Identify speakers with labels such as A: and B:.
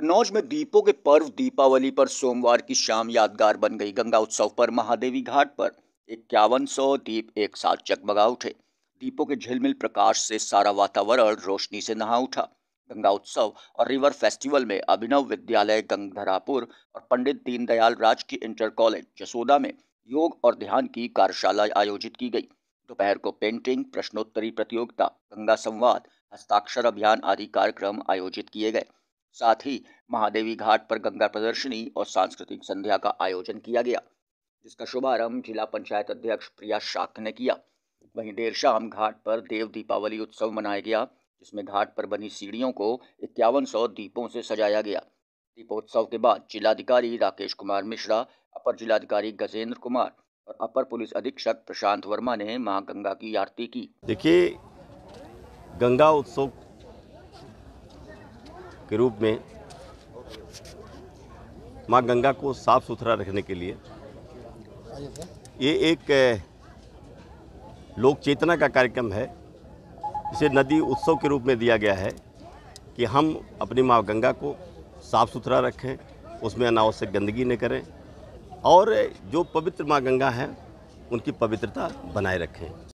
A: कन्नौज में दीपों के पर्व दीपावली पर सोमवार की शाम यादगार बन गई गंगा उत्सव पर महादेवी घाट पर इक्यावन सौ दीप एक साथ जगमगा उठे दीपों के झिलमिल प्रकाश से सारा वातावरण रोशनी से नहा उठा गंगा उत्सव और रिवर फेस्टिवल में अभिनव विद्यालय गंगधरापुर और पंडित दीनदयाल राज की इंटर कॉलेज जसोदा में योग और ध्यान की कार्यशाला आयोजित की गई दोपहर को पेंटिंग प्रश्नोत्तरी प्रतियोगिता गंगा संवाद हस्ताक्षर अभियान आदि कार्यक्रम आयोजित किए गए साथ ही महादेवी घाट पर गंगा प्रदर्शनी और सांस्कृतिक संध्या का आयोजन किया गया जिसका शुभारंभ जिला पंचायत अध्यक्ष प्रिया शाख ने किया वहीं देर शाम घाट पर देव दीपावली उत्सव मनाया गया जिसमें घाट पर बनी सीढ़ियों को इक्यावन सौ दीपों से सजाया गया दीपोत्सव के बाद जिलाधिकारी राकेश कुमार मिश्रा अपर जिलाधिकारी गजेंद्र कुमार और अपर पुलिस अधीक्षक प्रशांत वर्मा ने मां गंगा की आरती की
B: देखिए गंगा उत्सव के रूप में माँ गंगा को साफ सुथरा रखने के लिए ये एक लोक चेतना का कार्यक्रम है इसे नदी उत्सव के रूप में दिया गया है कि हम अपनी माँ गंगा को साफ़ सुथरा रखें उसमें अनावश्यक गंदगी न करें और जो पवित्र माँ गंगा हैं उनकी पवित्रता बनाए रखें